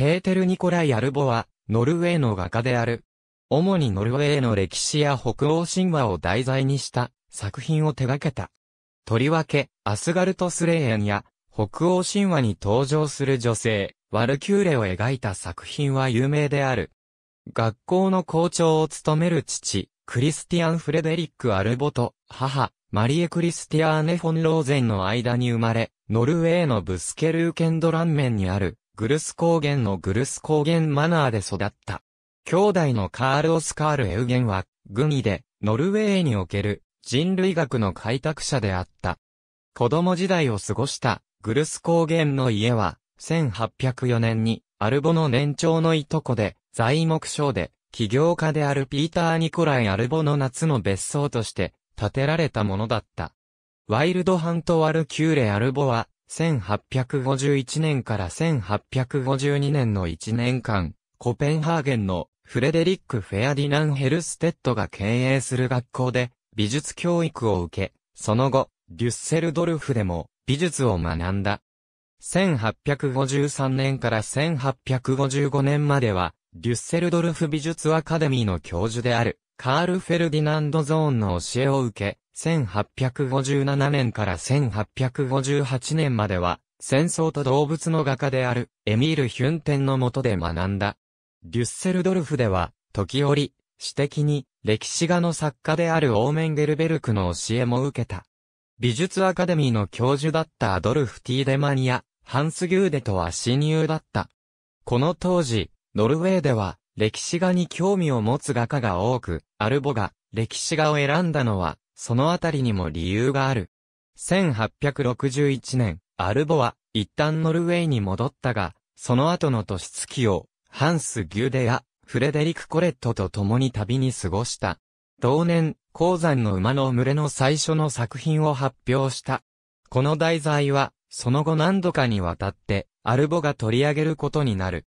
ペーテル・ニコライ・アルボは、ノルウェーの画家である。主にノルウェーの歴史や北欧神話を題材にした作品を手掛けた。とりわけ、アスガルト・スレーエンや北欧神話に登場する女性、ワルキューレを描いた作品は有名である。学校の校長を務める父、クリスティアン・フレデリック・アルボと母、マリエ・クリスティアーネ・フォン・ローゼンの間に生まれ、ノルウェーのブスケルーケンドラン面にあるグルス高原のグルス高原マナーで育った。兄弟のカール・オスカール・エウゲンは、軍医で、ノルウェーにおける人類学の開拓者であった。子供時代を過ごしたグルス高原の家は、1804年にアルボの年長のいとこで、材木商で、起業家であるピーター・ニコライ・アルボの夏の別荘として建てられたものだった。ワイルドハント・ワルキューレ・アルボは、1851年から1852年の1年間、コペンハーゲンのフレデリック・フェアディナン・ヘルステッドが経営する学校で美術教育を受け、その後、デュッセルドルフでも美術を学んだ。1853年から1855年までは、デュッセルドルフ美術アカデミーの教授である、カール・フェルディナンド・ゾーンの教えを受け、1857年から1858年までは、戦争と動物の画家である、エミール・ヒュンテンの下で学んだ。デュッセルドルフでは、時折、私的に、歴史画の作家であるオーメンゲルベルクの教えも受けた。美術アカデミーの教授だったアドルフ・ティーデマニア、ハンス・ギューデとは親友だった。この当時、ノルウェーでは、歴史画に興味を持つ画家が多く、アルボが、歴史画を選んだのは、そのあたりにも理由がある。1861年、アルボは、一旦ノルウェーに戻ったが、その後の年月を、ハンス・ギュデや、フレデリック・コレットと共に旅に過ごした。同年、鉱山の馬の群れの最初の作品を発表した。この題材は、その後何度かにわたって、アルボが取り上げることになる。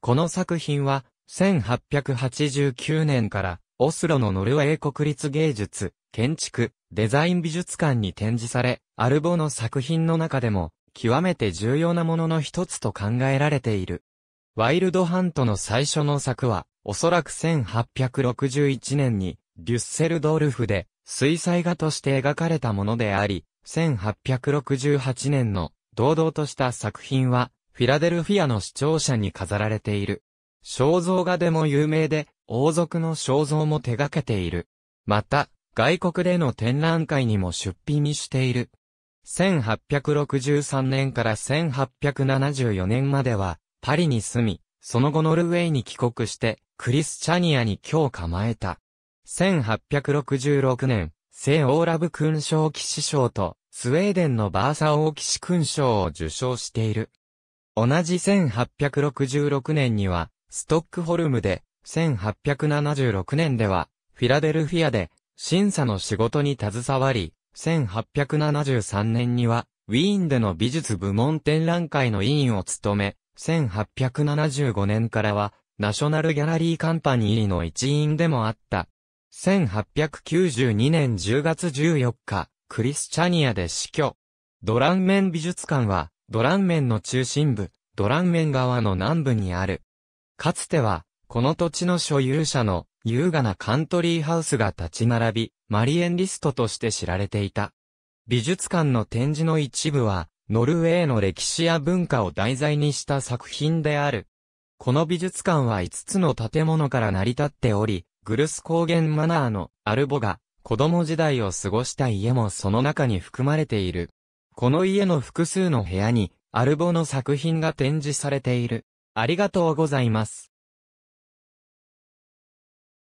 この作品は、1889年からオスロのノルウェー国立芸術、建築、デザイン美術館に展示され、アルボの作品の中でも、極めて重要なものの一つと考えられている。ワイルドハントの最初の作は、おそらく1861年に、デュッセルドルフで、水彩画として描かれたものであり、1868年の堂々とした作品は、フィラデルフィアの視聴者に飾られている。肖像画でも有名で、王族の肖像も手掛けている。また、外国での展覧会にも出品している。1863年から1874年までは、パリに住み、その後ノルウェーに帰国して、クリスチャニアに今日構えた。1866年、聖オーラブ勲章騎士賞と、スウェーデンのバーサ王騎士勲章を受賞している。同じ1866年には、ストックホルムで、1876年では、フィラデルフィアで、審査の仕事に携わり、1873年には、ウィーンでの美術部門展覧会の委員を務め、1875年からは、ナショナルギャラリーカンパニーの一員でもあった。1892年10月14日、クリスチャニアで死去。ドランメン美術館は、ドランメンの中心部、ドランメン川の南部にある。かつては、この土地の所有者の優雅なカントリーハウスが立ち並び、マリエンリストとして知られていた。美術館の展示の一部は、ノルウェーの歴史や文化を題材にした作品である。この美術館は5つの建物から成り立っており、グルス高原マナーのアルボが子供時代を過ごした家もその中に含まれている。この家の複数の部屋にアルボの作品が展示されている。ありがとうございます。